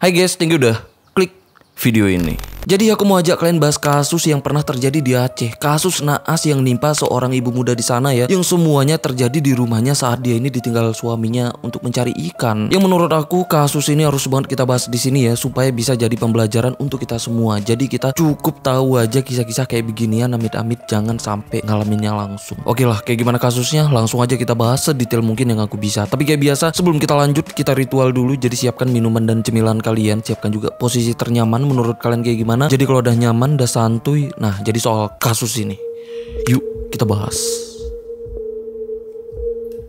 Hai guys, thank you udah klik video ini. Jadi aku mau ajak kalian bahas kasus yang pernah terjadi di Aceh. Kasus naas yang nimpa seorang ibu muda di sana ya, yang semuanya terjadi di rumahnya saat dia ini ditinggal suaminya untuk mencari ikan. Yang menurut aku kasus ini harus banget kita bahas di sini ya, supaya bisa jadi pembelajaran untuk kita semua. Jadi kita cukup tahu aja kisah-kisah kayak beginian, amit-amit jangan sampai ngalaminnya langsung. Oke lah, kayak gimana kasusnya? Langsung aja kita bahas sedetail mungkin yang aku bisa. Tapi kayak biasa, sebelum kita lanjut, kita ritual dulu. Jadi siapkan minuman dan cemilan kalian, siapkan juga posisi ternyaman menurut kalian kayak gimana gimana. jadi kalau udah nyaman udah santuy nah jadi soal kasus ini yuk kita bahas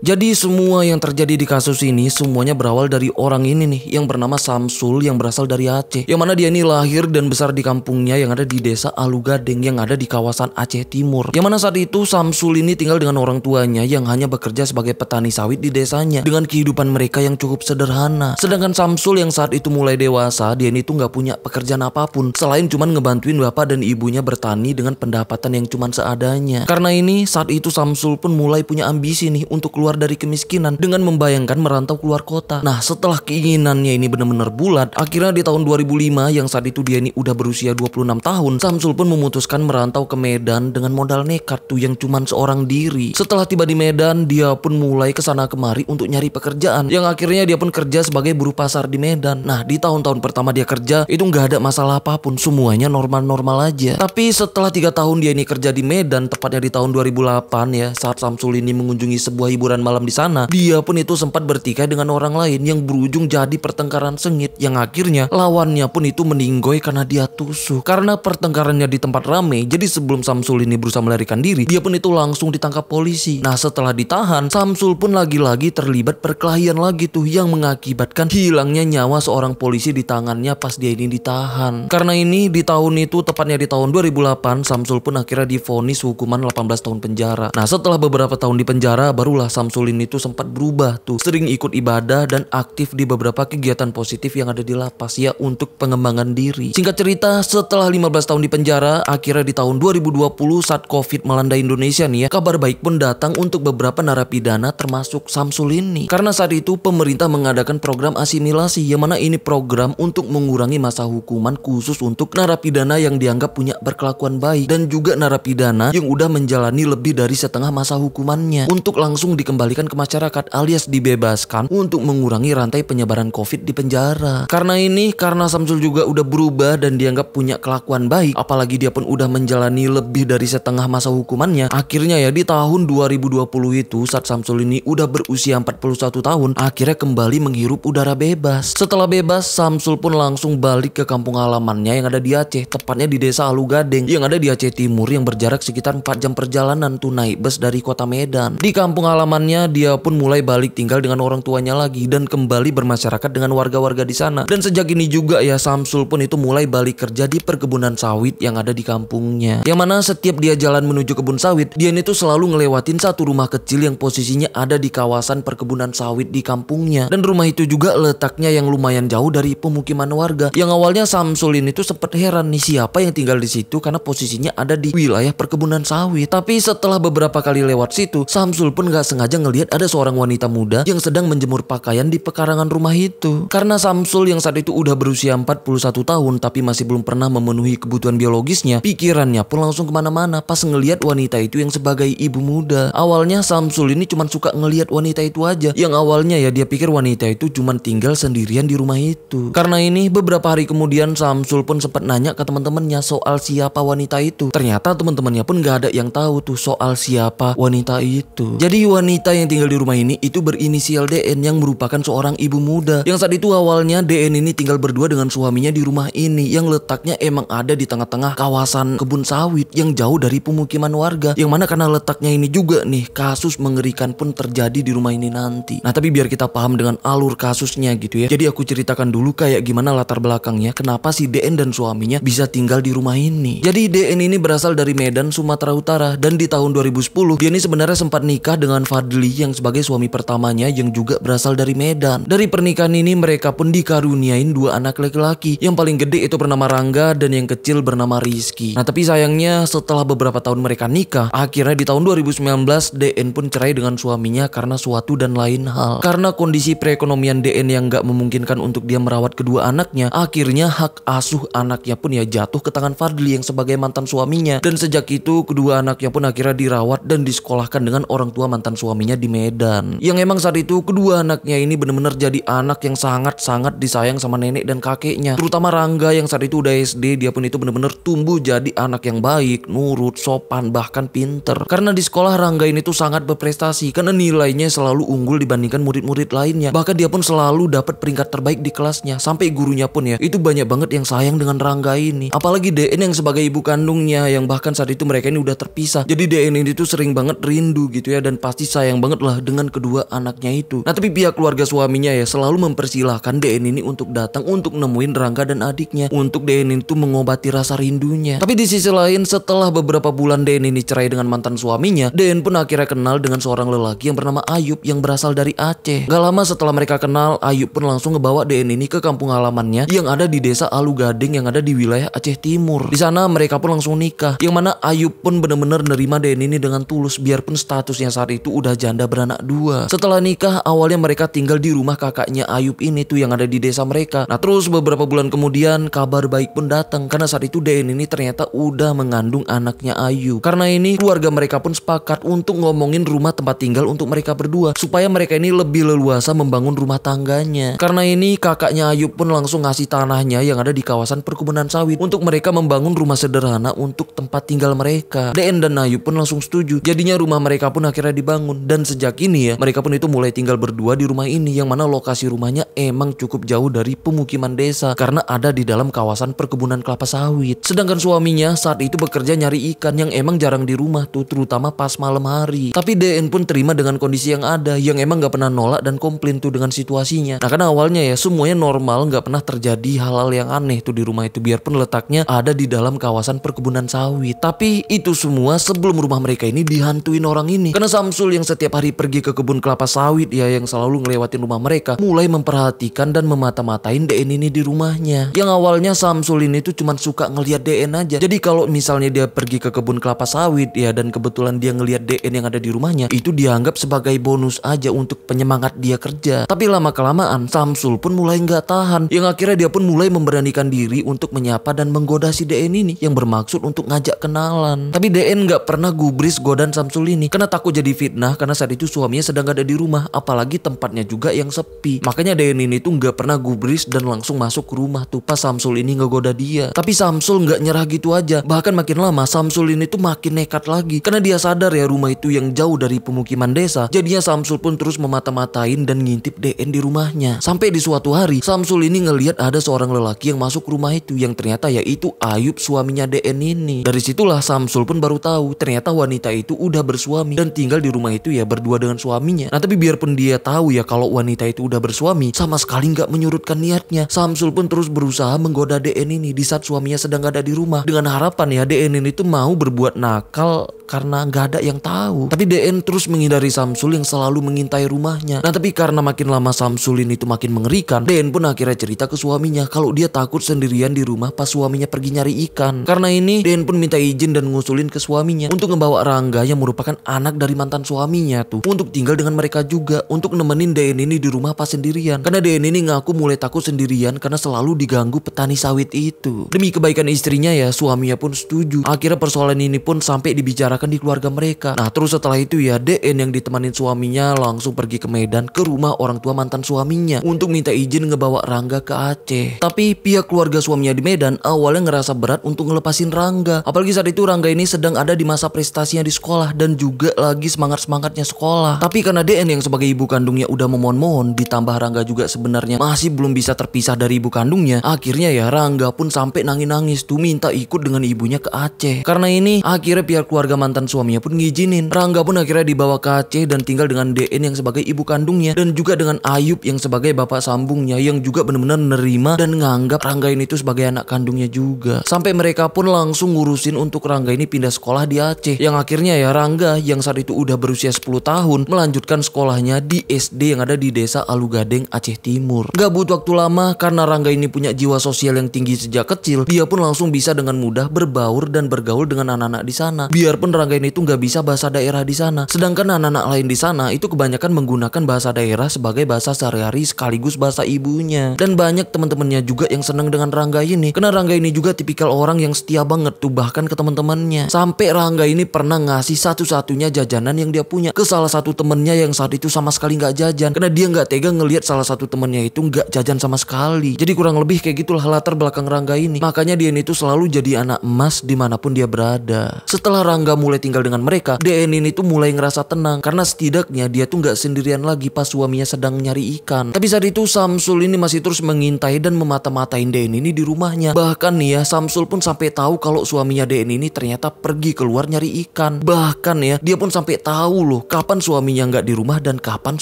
jadi semua yang terjadi di kasus ini semuanya berawal dari orang ini nih yang bernama Samsul yang berasal dari Aceh. Yang mana dia ini lahir dan besar di kampungnya yang ada di desa Alugadeng yang ada di kawasan Aceh Timur. Yang mana saat itu Samsul ini tinggal dengan orang tuanya yang hanya bekerja sebagai petani sawit di desanya dengan kehidupan mereka yang cukup sederhana. Sedangkan Samsul yang saat itu mulai dewasa dia ini tuh nggak punya pekerjaan apapun selain cuman ngebantuin bapak dan ibunya bertani dengan pendapatan yang cuman seadanya. Karena ini saat itu Samsul pun mulai punya ambisi nih untuk keluar keluar dari kemiskinan dengan membayangkan merantau keluar kota. Nah, setelah keinginannya ini benar-benar bulat, akhirnya di tahun 2005 yang saat itu dia ini udah berusia 26 tahun, Samsul pun memutuskan merantau ke Medan dengan modal nekat tuh yang cuman seorang diri. Setelah tiba di Medan, dia pun mulai kesana kemari untuk nyari pekerjaan yang akhirnya dia pun kerja sebagai buruh pasar di Medan. Nah, di tahun-tahun pertama dia kerja itu nggak ada masalah apapun, semuanya normal-normal aja. Tapi setelah tiga tahun dia ini kerja di Medan, tepatnya di tahun 2008 ya, saat Samsul ini mengunjungi sebuah hiburan malam di sana. Dia pun itu sempat bertikai dengan orang lain yang berujung jadi pertengkaran sengit yang akhirnya lawannya pun itu meninggoy karena dia tusuk. Karena pertengkarannya di tempat rame, jadi sebelum Samsul ini berusaha melarikan diri, dia pun itu langsung ditangkap polisi. Nah setelah ditahan, Samsul pun lagi-lagi terlibat perkelahian lagi tuh yang mengakibatkan hilangnya nyawa seorang polisi di tangannya pas dia ini ditahan. Karena ini di tahun itu, tepatnya di tahun 2008, Samsul pun akhirnya difonis hukuman 18 tahun penjara. Nah setelah beberapa tahun di penjara, barulah Samsul Sulin itu sempat berubah tuh. Sering ikut ibadah dan aktif di beberapa kegiatan positif yang ada di lapas ya untuk pengembangan diri. Singkat cerita, setelah 15 tahun di penjara, akhirnya di tahun 2020 saat COVID melanda Indonesia nih ya, kabar baik pun datang untuk beberapa narapidana termasuk Samsul ini. Karena saat itu pemerintah mengadakan program asimilasi yang mana ini program untuk mengurangi masa hukuman khusus untuk narapidana yang dianggap punya berkelakuan baik dan juga narapidana yang udah menjalani lebih dari setengah masa hukumannya untuk langsung dikembangkan dikembalikan ke masyarakat alias dibebaskan untuk mengurangi rantai penyebaran COVID di penjara. Karena ini, karena Samsul juga udah berubah dan dianggap punya kelakuan baik, apalagi dia pun udah menjalani lebih dari setengah masa hukumannya, akhirnya ya di tahun 2020 itu saat Samsul ini udah berusia 41 tahun, akhirnya kembali menghirup udara bebas. Setelah bebas, Samsul pun langsung balik ke kampung halamannya yang ada di Aceh, tepatnya di desa Alugading yang ada di Aceh Timur yang berjarak sekitar 4 jam perjalanan tunai bus dari kota Medan. Di kampung halaman kedepannya dia pun mulai balik tinggal dengan orang tuanya lagi dan kembali bermasyarakat dengan warga-warga di sana. Dan sejak ini juga ya Samsul pun itu mulai balik kerja di perkebunan sawit yang ada di kampungnya. Yang mana setiap dia jalan menuju kebun sawit, dia itu selalu ngelewatin satu rumah kecil yang posisinya ada di kawasan perkebunan sawit di kampungnya. Dan rumah itu juga letaknya yang lumayan jauh dari pemukiman warga. Yang awalnya Samsul ini tuh sempat heran nih siapa yang tinggal di situ karena posisinya ada di wilayah perkebunan sawit. Tapi setelah beberapa kali lewat situ, Samsul pun gak sengaja aja ngelihat ada seorang wanita muda yang sedang menjemur pakaian di pekarangan rumah itu. Karena Samsul yang saat itu udah berusia 41 tahun tapi masih belum pernah memenuhi kebutuhan biologisnya, pikirannya pun langsung kemana-mana pas ngelihat wanita itu yang sebagai ibu muda. Awalnya Samsul ini cuma suka ngelihat wanita itu aja, yang awalnya ya dia pikir wanita itu cuma tinggal sendirian di rumah itu. Karena ini beberapa hari kemudian Samsul pun sempat nanya ke teman-temannya soal siapa wanita itu. Ternyata teman-temannya pun gak ada yang tahu tuh soal siapa wanita itu. Jadi wanita wanita yang tinggal di rumah ini itu berinisial DN yang merupakan seorang ibu muda. Yang saat itu awalnya DN ini tinggal berdua dengan suaminya di rumah ini yang letaknya emang ada di tengah-tengah kawasan kebun sawit yang jauh dari pemukiman warga. Yang mana karena letaknya ini juga nih kasus mengerikan pun terjadi di rumah ini nanti. Nah tapi biar kita paham dengan alur kasusnya gitu ya. Jadi aku ceritakan dulu kayak gimana latar belakangnya kenapa si DN dan suaminya bisa tinggal di rumah ini. Jadi DN ini berasal dari Medan, Sumatera Utara dan di tahun 2010 dia ini sebenarnya sempat nikah dengan Fadli Fadli yang sebagai suami pertamanya yang juga berasal dari Medan. Dari pernikahan ini mereka pun dikaruniain dua anak laki-laki. Yang paling gede itu bernama Rangga dan yang kecil bernama Rizky. Nah tapi sayangnya setelah beberapa tahun mereka nikah, akhirnya di tahun 2019 DN pun cerai dengan suaminya karena suatu dan lain hal. Karena kondisi perekonomian DN yang gak memungkinkan untuk dia merawat kedua anaknya, akhirnya hak asuh anaknya pun ya jatuh ke tangan Fadli yang sebagai mantan suaminya. Dan sejak itu kedua anaknya pun akhirnya dirawat dan disekolahkan dengan orang tua mantan suami suaminya di Medan. Yang emang saat itu kedua anaknya ini bener-bener jadi anak yang sangat-sangat disayang sama nenek dan kakeknya. Terutama Rangga yang saat itu udah SD, dia pun itu bener-bener tumbuh jadi anak yang baik, nurut, sopan, bahkan pinter. Karena di sekolah Rangga ini tuh sangat berprestasi karena nilainya selalu unggul dibandingkan murid-murid lainnya. Bahkan dia pun selalu dapat peringkat terbaik di kelasnya. Sampai gurunya pun ya, itu banyak banget yang sayang dengan Rangga ini. Apalagi DN yang sebagai ibu kandungnya yang bahkan saat itu mereka ini udah terpisah. Jadi DN ini tuh sering banget rindu gitu ya dan pasti sayang sayang banget lah dengan kedua anaknya itu. Nah tapi pihak keluarga suaminya ya selalu mempersilahkan DN ini untuk datang untuk nemuin Rangga dan adiknya. Untuk DN itu mengobati rasa rindunya. Tapi di sisi lain setelah beberapa bulan DN ini cerai dengan mantan suaminya, DN pun akhirnya kenal dengan seorang lelaki yang bernama Ayub yang berasal dari Aceh. Gak lama setelah mereka kenal, Ayub pun langsung ngebawa DN ini ke kampung halamannya yang ada di desa Alu Gading yang ada di wilayah Aceh Timur. Di sana mereka pun langsung nikah, yang mana Ayub pun benar-benar nerima DN ini dengan tulus biarpun statusnya saat itu udah janda beranak dua. Setelah nikah, awalnya mereka tinggal di rumah kakaknya Ayub ini tuh yang ada di desa mereka. Nah terus beberapa bulan kemudian kabar baik pun datang karena saat itu Den ini ternyata udah mengandung anaknya Ayub. Karena ini keluarga mereka pun sepakat untuk ngomongin rumah tempat tinggal untuk mereka berdua supaya mereka ini lebih leluasa membangun rumah tangganya. Karena ini kakaknya Ayub pun langsung ngasih tanahnya yang ada di kawasan perkebunan sawit untuk mereka membangun rumah sederhana untuk tempat tinggal mereka. Den dan Ayub pun langsung setuju. Jadinya rumah mereka pun akhirnya dibangun dan sejak ini ya, mereka pun itu mulai tinggal berdua di rumah ini yang mana lokasi rumahnya emang cukup jauh dari pemukiman desa karena ada di dalam kawasan perkebunan kelapa sawit. Sedangkan suaminya saat itu bekerja nyari ikan yang emang jarang di rumah tuh terutama pas malam hari. Tapi DN pun terima dengan kondisi yang ada yang emang gak pernah nolak dan komplain tuh dengan situasinya. Nah karena awalnya ya semuanya normal gak pernah terjadi hal-hal yang aneh tuh di rumah itu biarpun letaknya ada di dalam kawasan perkebunan sawit. Tapi itu semua sebelum rumah mereka ini dihantuin orang ini. Karena Samsul yang setiap setiap hari pergi ke kebun kelapa sawit ya yang selalu ngelewatin rumah mereka mulai memperhatikan dan memata-matain DN ini di rumahnya. Yang awalnya Samsul ini tuh cuman suka ngelihat DN aja. Jadi kalau misalnya dia pergi ke kebun kelapa sawit ya dan kebetulan dia ngelihat DN yang ada di rumahnya itu dianggap sebagai bonus aja untuk penyemangat dia kerja. Tapi lama kelamaan Samsul pun mulai nggak tahan. Yang akhirnya dia pun mulai memberanikan diri untuk menyapa dan menggoda si DN ini yang bermaksud untuk ngajak kenalan. Tapi DN nggak pernah gubris godan Samsul ini karena takut jadi fitnah karena saat itu suaminya sedang ada di rumah, apalagi tempatnya juga yang sepi. Makanya ini tuh nggak pernah gubris dan langsung masuk ke rumah tuh pas Samsul ini ngegoda dia. Tapi Samsul nggak nyerah gitu aja. Bahkan makin lama Samsul ini tuh makin nekat lagi karena dia sadar ya rumah itu yang jauh dari pemukiman desa. Jadinya Samsul pun terus memata-matain dan ngintip DN di rumahnya. Sampai di suatu hari Samsul ini ngelihat ada seorang lelaki yang masuk rumah itu yang ternyata yaitu Ayub suaminya DN ini. Dari situlah Samsul pun baru tahu ternyata wanita itu udah bersuami dan tinggal di rumah itu ya berdua dengan suaminya. Nah tapi biarpun dia tahu ya kalau wanita itu udah bersuami, sama sekali nggak menyurutkan niatnya. Samsul pun terus berusaha menggoda DN ini di saat suaminya sedang ada di rumah. Dengan harapan ya DN ini tuh mau berbuat nakal karena nggak ada yang tahu. Tapi DN terus menghindari Samsul yang selalu mengintai rumahnya. Nah tapi karena makin lama Samsul ini tuh makin mengerikan, DN pun akhirnya cerita ke suaminya kalau dia takut sendirian di rumah pas suaminya pergi nyari ikan. Karena ini DN pun minta izin dan ngusulin ke suaminya untuk membawa Rangga yang merupakan anak dari mantan suami suaminya tuh untuk tinggal dengan mereka juga untuk nemenin Deen ini di rumah pas sendirian. Karena Deen ini ngaku mulai takut sendirian karena selalu diganggu petani sawit itu. Demi kebaikan istrinya ya suaminya pun setuju. Akhirnya persoalan ini pun sampai dibicarakan di keluarga mereka. Nah terus setelah itu ya Deen yang ditemanin suaminya langsung pergi ke Medan ke rumah orang tua mantan suaminya untuk minta izin ngebawa Rangga ke Aceh. Tapi pihak keluarga suaminya di Medan awalnya ngerasa berat untuk ngelepasin Rangga. Apalagi saat itu Rangga ini sedang ada di masa prestasinya di sekolah dan juga lagi semangat-semangat berangkatnya sekolah. Tapi karena DN yang sebagai ibu kandungnya udah memohon-mohon, ditambah Rangga juga sebenarnya masih belum bisa terpisah dari ibu kandungnya, akhirnya ya Rangga pun sampai nangis-nangis tuh minta ikut dengan ibunya ke Aceh. Karena ini akhirnya pihak keluarga mantan suaminya pun ngizinin. Rangga pun akhirnya dibawa ke Aceh dan tinggal dengan DN yang sebagai ibu kandungnya dan juga dengan Ayub yang sebagai bapak sambungnya yang juga benar-benar nerima dan nganggap Rangga ini tuh sebagai anak kandungnya juga. Sampai mereka pun langsung ngurusin untuk Rangga ini pindah sekolah di Aceh yang akhirnya ya Rangga yang saat itu udah berusia 10 tahun melanjutkan sekolahnya di SD yang ada di desa Alugadeng, Aceh Timur. Gak butuh waktu lama karena Rangga ini punya jiwa sosial yang tinggi sejak kecil, dia pun langsung bisa dengan mudah berbaur dan bergaul dengan anak-anak di sana. Biarpun Rangga ini tuh gak bisa bahasa daerah di sana, sedangkan anak-anak lain di sana itu kebanyakan menggunakan bahasa daerah sebagai bahasa sehari-hari sekaligus bahasa ibunya. Dan banyak teman-temannya juga yang senang dengan Rangga ini, karena Rangga ini juga tipikal orang yang setia banget tuh bahkan ke teman-temannya. Sampai Rangga ini pernah ngasih satu-satunya jajanan yang dia punya ke salah satu temennya yang saat itu sama sekali nggak jajan karena dia nggak tega ngelihat salah satu temennya itu nggak jajan sama sekali jadi kurang lebih kayak gitulah latar belakang Rangga ini makanya Dian itu selalu jadi anak emas dimanapun dia berada setelah Rangga mulai tinggal dengan mereka Dian ini tuh mulai ngerasa tenang karena setidaknya dia tuh nggak sendirian lagi pas suaminya sedang nyari ikan tapi saat itu Samsul ini masih terus mengintai dan memata-matain Dian ini di rumahnya bahkan nih ya Samsul pun sampai tahu kalau suaminya Dian ini ternyata pergi keluar nyari ikan bahkan ya dia pun sampai tahu loh kapan suaminya nggak di rumah dan kapan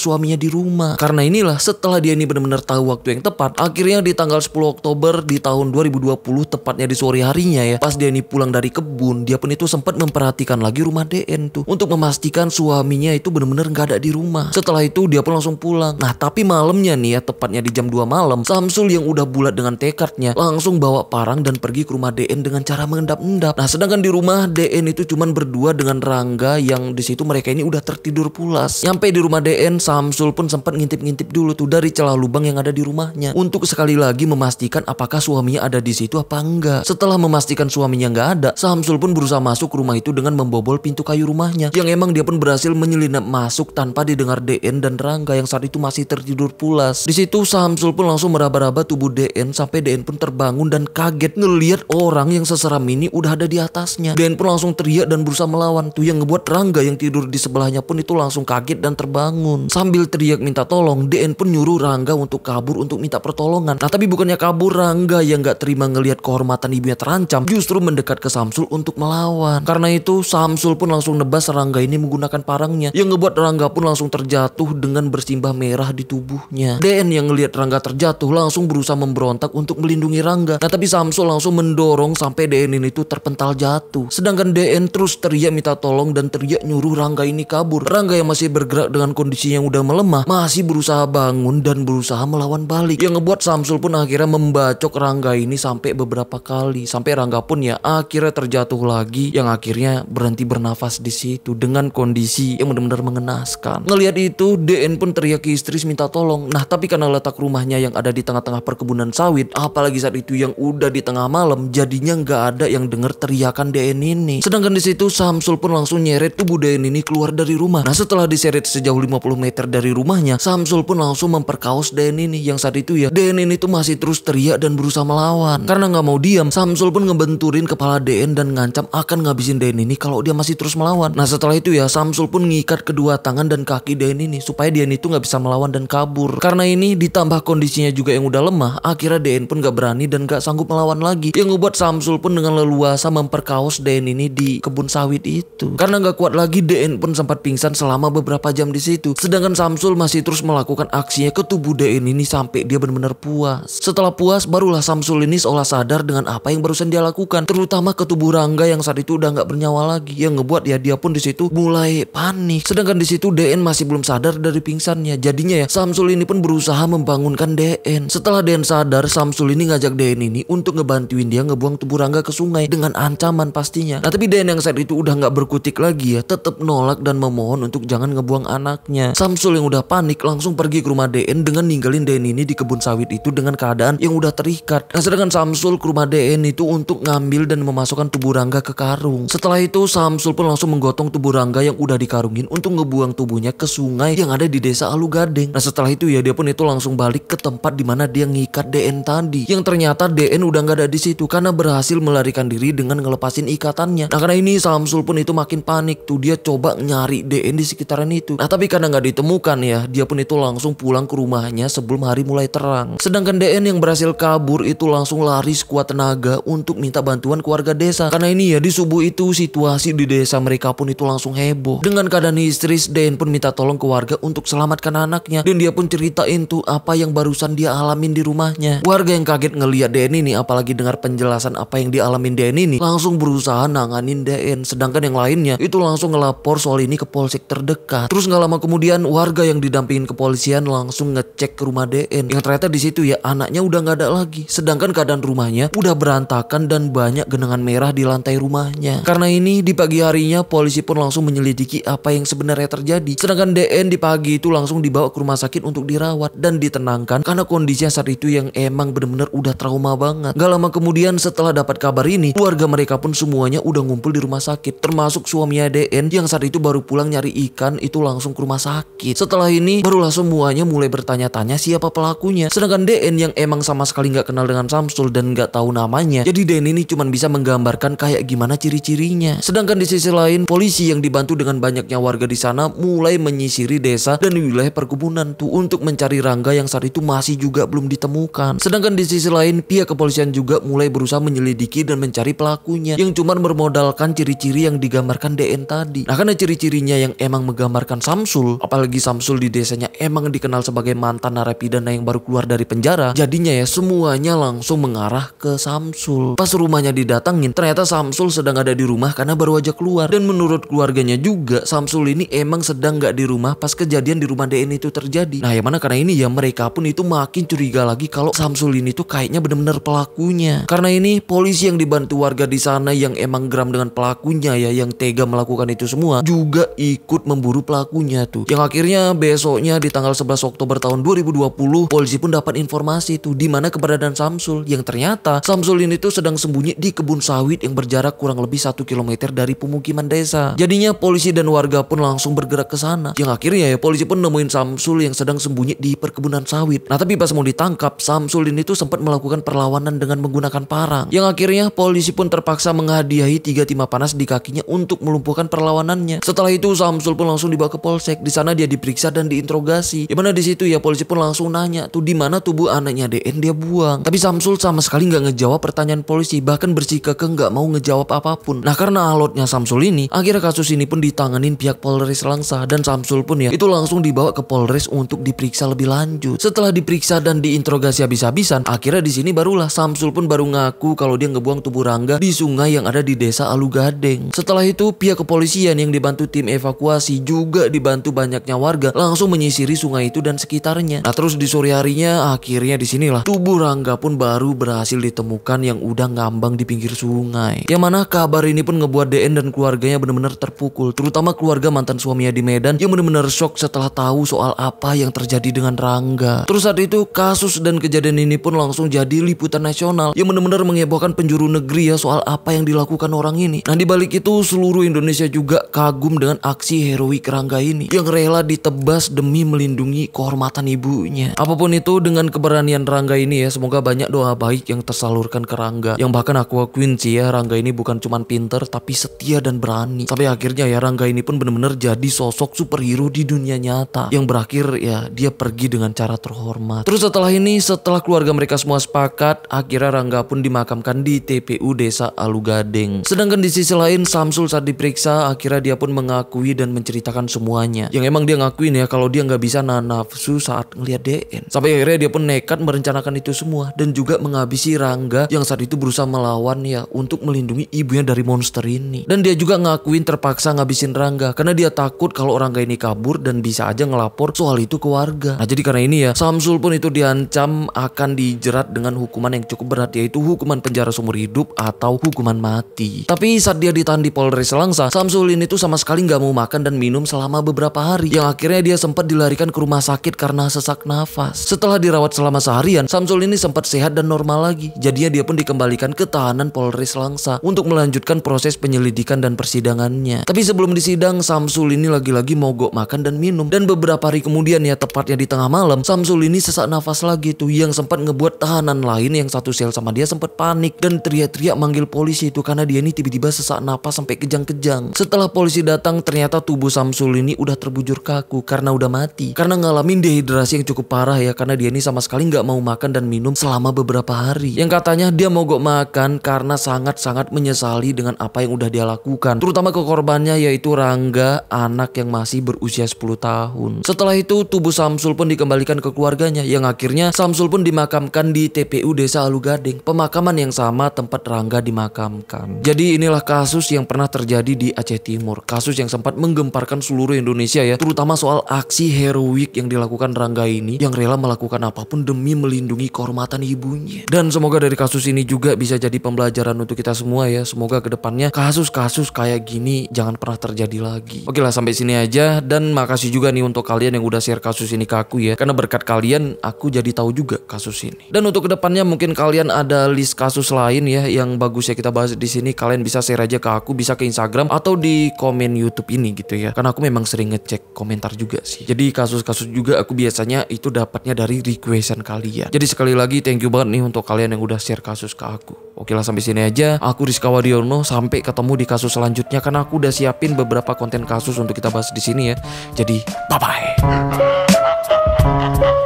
suaminya di rumah. Karena inilah setelah dia ini benar-benar tahu waktu yang tepat, akhirnya di tanggal 10 Oktober di tahun 2020 tepatnya di sore harinya ya, pas dia ini pulang dari kebun, dia pun itu sempat memperhatikan lagi rumah DN tuh untuk memastikan suaminya itu benar-benar nggak ada di rumah. Setelah itu dia pun langsung pulang. Nah tapi malamnya nih ya, tepatnya di jam 2 malam, Samsul yang udah bulat dengan tekadnya langsung bawa parang dan pergi ke rumah DN dengan cara mengendap-endap. Nah sedangkan di rumah DN itu cuman berdua dengan Rangga yang di situ mereka ini udah tertidur pulas. Nyampe di rumah DN, Samsul pun sempat ngintip-ngintip dulu tuh dari celah lubang yang ada di rumahnya. Untuk sekali lagi memastikan apakah suaminya ada di situ apa enggak. Setelah memastikan suaminya nggak ada, Samsul pun berusaha masuk rumah itu dengan membobol pintu kayu rumahnya. Yang emang dia pun berhasil menyelinap masuk tanpa didengar DN dan Rangga yang saat itu masih tertidur pulas. Di situ Samsul pun langsung meraba-raba tubuh DN sampai DN pun terbangun dan kaget ngeliat orang yang seseram ini udah ada di atasnya. DN pun langsung teriak dan berusaha melawan tuh yang ngebuat Rangga yang tidur di sebelah tetangganya pun itu langsung kaget dan terbangun. Sambil teriak minta tolong, DN pun nyuruh Rangga untuk kabur untuk minta pertolongan. Nah tapi bukannya kabur, Rangga yang gak terima ngelihat kehormatan ibunya terancam justru mendekat ke Samsul untuk melawan. Karena itu Samsul pun langsung nebas Rangga ini menggunakan parangnya yang ngebuat Rangga pun langsung terjatuh dengan bersimbah merah di tubuhnya. DN yang ngelihat Rangga terjatuh langsung berusaha memberontak untuk melindungi Rangga. Nah tapi Samsul langsung mendorong sampai DN ini tuh terpental jatuh. Sedangkan DN terus teriak minta tolong dan teriak nyuruh Rangga ini kabur kabur. Rangga yang masih bergerak dengan kondisi yang udah melemah, masih berusaha bangun dan berusaha melawan balik. Yang ngebuat Samsul pun akhirnya membacok Rangga ini sampai beberapa kali. Sampai Rangga pun ya akhirnya terjatuh lagi yang akhirnya berhenti bernafas di situ dengan kondisi yang benar-benar mengenaskan. Ngelihat itu, DN pun teriak ke istri minta tolong. Nah, tapi karena letak rumahnya yang ada di tengah-tengah perkebunan sawit, apalagi saat itu yang udah di tengah malam, jadinya nggak ada yang dengar teriakan DN ini. Sedangkan di situ Samsul pun langsung nyeret tubuh DN ini keluar dari dari rumah. Nah setelah diseret sejauh 50 meter dari rumahnya, Samsul pun langsung memperkaos Denny ini yang saat itu ya Denny itu masih terus teriak dan berusaha melawan. Karena nggak mau diam, Samsul pun ngebenturin kepala Den dan ngancam akan ngabisin Den ini kalau dia masih terus melawan. Nah setelah itu ya Samsul pun ngikat kedua tangan dan kaki Den ini supaya Den itu nggak bisa melawan dan kabur. Karena ini ditambah kondisinya juga yang udah lemah, akhirnya Den pun nggak berani dan nggak sanggup melawan lagi. Yang ngebuat Samsul pun dengan leluasa memperkaos Den ini di kebun sawit itu. Karena nggak kuat lagi Den pun sempat pingsan selama beberapa jam di situ. Sedangkan Samsul masih terus melakukan aksinya ke tubuh Dein ini sampai dia benar-benar puas. Setelah puas, barulah Samsul ini seolah sadar dengan apa yang barusan dia lakukan, terutama ke tubuh Rangga yang saat itu udah nggak bernyawa lagi, yang ngebuat ya dia pun di situ mulai panik. Sedangkan di situ Dein masih belum sadar dari pingsannya. Jadinya ya Samsul ini pun berusaha membangunkan Dein. Setelah Dein sadar, Samsul ini ngajak Dein ini untuk ngebantuin dia ngebuang tubuh Rangga ke sungai dengan ancaman pastinya. Nah tapi Dein yang saat itu udah nggak berkutik lagi ya, tetap nolak dan mau memohon untuk jangan ngebuang anaknya. Samsul yang udah panik langsung pergi ke rumah DN dengan ninggalin DN ini di kebun sawit itu dengan keadaan yang udah terikat. Nah sedangkan Samsul ke rumah DN itu untuk ngambil dan memasukkan tubuh Rangga ke karung. Setelah itu Samsul pun langsung menggotong tubuh Rangga yang udah dikarungin untuk ngebuang tubuhnya ke sungai yang ada di desa Alugading. Nah setelah itu ya dia pun itu langsung balik ke tempat dimana dia ngikat DN tadi. Yang ternyata DN udah nggak ada di situ karena berhasil melarikan diri dengan ngelepasin ikatannya. Nah karena ini Samsul pun itu makin panik tuh dia coba nyari DN di sekitaran itu. Nah tapi karena nggak ditemukan ya, dia pun itu langsung pulang ke rumahnya sebelum hari mulai terang. Sedangkan DN yang berhasil kabur itu langsung lari sekuat tenaga untuk minta bantuan keluarga desa. Karena ini ya di subuh itu situasi di desa mereka pun itu langsung heboh. Dengan keadaan histeris, DN pun minta tolong ke warga untuk selamatkan anaknya. Dan dia pun ceritain tuh apa yang barusan dia alamin di rumahnya. Warga yang kaget ngeliat DN ini apalagi dengar penjelasan apa yang dialamin DN ini langsung berusaha nanganin DN. Sedangkan yang lainnya itu langsung ngelapor soal ini ke polsek terdekat. Terus nggak lama kemudian warga yang didampingin kepolisian langsung ngecek ke rumah DN. Yang ternyata di situ ya anaknya udah nggak ada lagi. Sedangkan keadaan rumahnya udah berantakan dan banyak genangan merah di lantai rumahnya. Karena ini di pagi harinya polisi pun langsung menyelidiki apa yang sebenarnya terjadi. Sedangkan DN di pagi itu langsung dibawa ke rumah sakit untuk dirawat dan ditenangkan karena kondisinya saat itu yang emang bener-bener udah trauma banget. Gak lama kemudian setelah dapat kabar ini, keluarga mereka pun semuanya udah ngumpul di rumah sakit termasuk suaminya DN yang saat itu baru pulang pulang nyari ikan itu langsung ke rumah sakit. Setelah ini barulah semuanya mulai bertanya-tanya siapa pelakunya. Sedangkan DN yang emang sama sekali nggak kenal dengan Samsul dan nggak tahu namanya. Jadi DN ini cuma bisa menggambarkan kayak gimana ciri-cirinya. Sedangkan di sisi lain polisi yang dibantu dengan banyaknya warga di sana mulai menyisiri desa dan wilayah perkebunan tuh untuk mencari Rangga yang saat itu masih juga belum ditemukan. Sedangkan di sisi lain pihak kepolisian juga mulai berusaha menyelidiki dan mencari pelakunya yang cuma bermodalkan ciri-ciri yang digambarkan DN tadi. Nah karena ciri-ciri dirinya yang emang menggambarkan Samsul, apalagi Samsul di desanya emang dikenal sebagai mantan narapidana yang baru keluar dari penjara, jadinya ya semuanya langsung mengarah ke Samsul. Pas rumahnya didatangin, ternyata Samsul sedang ada di rumah karena baru aja keluar. Dan menurut keluarganya juga, Samsul ini emang sedang gak di rumah pas kejadian di rumah DN itu terjadi. Nah yang mana karena ini ya mereka pun itu makin curiga lagi kalau Samsul ini tuh kayaknya bener-bener pelakunya. Karena ini polisi yang dibantu warga di sana yang emang geram dengan pelakunya ya yang tega melakukan itu semua juga ikut memburu pelakunya tuh. Yang akhirnya besoknya di tanggal 11 Oktober tahun 2020, polisi pun dapat informasi tuh di mana keberadaan Samsul yang ternyata Samsul ini tuh sedang sembunyi di kebun sawit yang berjarak kurang lebih satu kilometer dari pemukiman desa. Jadinya polisi dan warga pun langsung bergerak ke sana. Yang akhirnya ya polisi pun nemuin Samsul yang sedang sembunyi di perkebunan sawit. Nah tapi pas mau ditangkap, Samsul ini tuh sempat melakukan perlawanan dengan menggunakan parang. Yang akhirnya polisi pun terpaksa menghadiahi tiga timah panas di kakinya untuk melumpuhkan perlawanannya. Setelah itu itu Samsul pun langsung dibawa ke polsek. Di sana dia diperiksa dan diinterogasi. Di mana di situ ya polisi pun langsung nanya tuh di mana tubuh anaknya DN dia buang. Tapi Samsul sama sekali nggak ngejawab pertanyaan polisi bahkan bersikap nggak mau ngejawab apapun. Nah karena alotnya Samsul ini akhirnya kasus ini pun ditanganin pihak Polres Langsa dan Samsul pun ya itu langsung dibawa ke Polres untuk diperiksa lebih lanjut. Setelah diperiksa dan diinterogasi habis-habisan, akhirnya di sini barulah Samsul pun baru ngaku kalau dia ngebuang tubuh Rangga di sungai yang ada di desa Alugadeng. Setelah itu pihak kepolisian yang dibantu tim evakuasi juga dibantu banyaknya warga langsung menyisiri sungai itu dan sekitarnya. Nah terus di sore harinya akhirnya di sinilah tubuh Rangga pun baru berhasil ditemukan yang udah ngambang di pinggir sungai. Yang mana kabar ini pun ngebuat DN dan keluarganya benar-benar terpukul. Terutama keluarga mantan suaminya di Medan yang benar-benar shock setelah tahu soal apa yang terjadi dengan Rangga. Terus saat itu kasus dan kejadian ini pun langsung jadi liputan nasional yang benar-benar menghebohkan penjuru negeri ya soal apa yang dilakukan orang ini. Nah di balik itu seluruh Indonesia juga kagum dengan aksi heroik Rangga ini yang rela ditebas demi melindungi kehormatan ibunya. Apapun itu dengan keberanian Rangga ini ya semoga banyak doa baik yang tersalurkan ke Rangga. Yang bahkan aku akuin sih ya Rangga ini bukan cuma pinter tapi setia dan berani. Sampai akhirnya ya Rangga ini pun bener-bener jadi sosok superhero di dunia nyata yang berakhir ya dia pergi dengan cara terhormat. Terus setelah ini setelah keluarga mereka semua sepakat akhirnya Rangga pun dimakamkan di TPU Desa Alugading. Sedangkan di sisi lain Samsul saat diperiksa akhirnya dia pun mengaku mengakui dan menceritakan semuanya. Yang emang dia ngakuin ya kalau dia nggak bisa nahan nafsu saat ngelihat DN. Sampai akhirnya dia pun nekat merencanakan itu semua dan juga menghabisi Rangga yang saat itu berusaha melawan ya untuk melindungi ibunya dari monster ini. Dan dia juga ngakuin terpaksa ngabisin Rangga karena dia takut kalau Rangga ini kabur dan bisa aja ngelapor soal itu ke warga. Nah jadi karena ini ya Samsul pun itu diancam akan dijerat dengan hukuman yang cukup berat yaitu hukuman penjara seumur hidup atau hukuman mati. Tapi saat dia ditahan di Polres Langsa, Samsul ini tuh sama sekali nggak mau makan dan minum selama beberapa hari yang akhirnya dia sempat dilarikan ke rumah sakit karena sesak nafas. Setelah dirawat selama seharian, Samsul ini sempat sehat dan normal lagi. Jadinya dia pun dikembalikan ke tahanan Polres Langsa untuk melanjutkan proses penyelidikan dan persidangannya. Tapi sebelum disidang, Samsul ini lagi-lagi mogok makan dan minum. Dan beberapa hari kemudian ya tepatnya di tengah malam, Samsul ini sesak nafas lagi tuh yang sempat ngebuat tahanan lain yang satu sel sama dia sempat panik dan teriak-teriak manggil polisi itu karena dia ini tiba-tiba sesak nafas sampai kejang-kejang. Setelah polisi datang, ternyata tubuh Samsul ini udah terbujur kaku karena udah mati. Karena ngalamin dehidrasi yang cukup parah ya karena dia ini sama sekali nggak mau makan dan minum selama beberapa hari. Yang katanya dia mogok makan karena sangat-sangat menyesali dengan apa yang udah dia lakukan. Terutama ke korbannya yaitu Rangga, anak yang masih berusia 10 tahun. Setelah itu tubuh Samsul pun dikembalikan ke keluarganya yang akhirnya Samsul pun dimakamkan di TPU Desa Alugading. Pemakaman yang sama tempat Rangga dimakamkan. Jadi inilah kasus yang pernah terjadi di Aceh Timur. Kasus yang sama sempat menggemparkan seluruh Indonesia ya, terutama soal aksi heroik yang dilakukan Rangga ini yang rela melakukan apapun demi melindungi kehormatan ibunya. Dan semoga dari kasus ini juga bisa jadi pembelajaran untuk kita semua ya. Semoga kedepannya kasus-kasus kayak gini jangan pernah terjadi lagi. Oke lah sampai sini aja dan makasih juga nih untuk kalian yang udah share kasus ini ke aku ya. Karena berkat kalian aku jadi tahu juga kasus ini. Dan untuk kedepannya mungkin kalian ada list kasus lain ya yang bagus ya kita bahas di sini. Kalian bisa share aja ke aku, bisa ke Instagram atau di komen YouTube YouTube ini gitu ya. Karena aku memang sering ngecek komentar juga sih. Jadi kasus-kasus juga aku biasanya itu dapatnya dari requestan kalian. Jadi sekali lagi thank you banget nih untuk kalian yang udah share kasus ke aku. Oke lah sampai sini aja. Aku Rizka Wadiono sampai ketemu di kasus selanjutnya karena aku udah siapin beberapa konten kasus untuk kita bahas di sini ya. Jadi bye bye.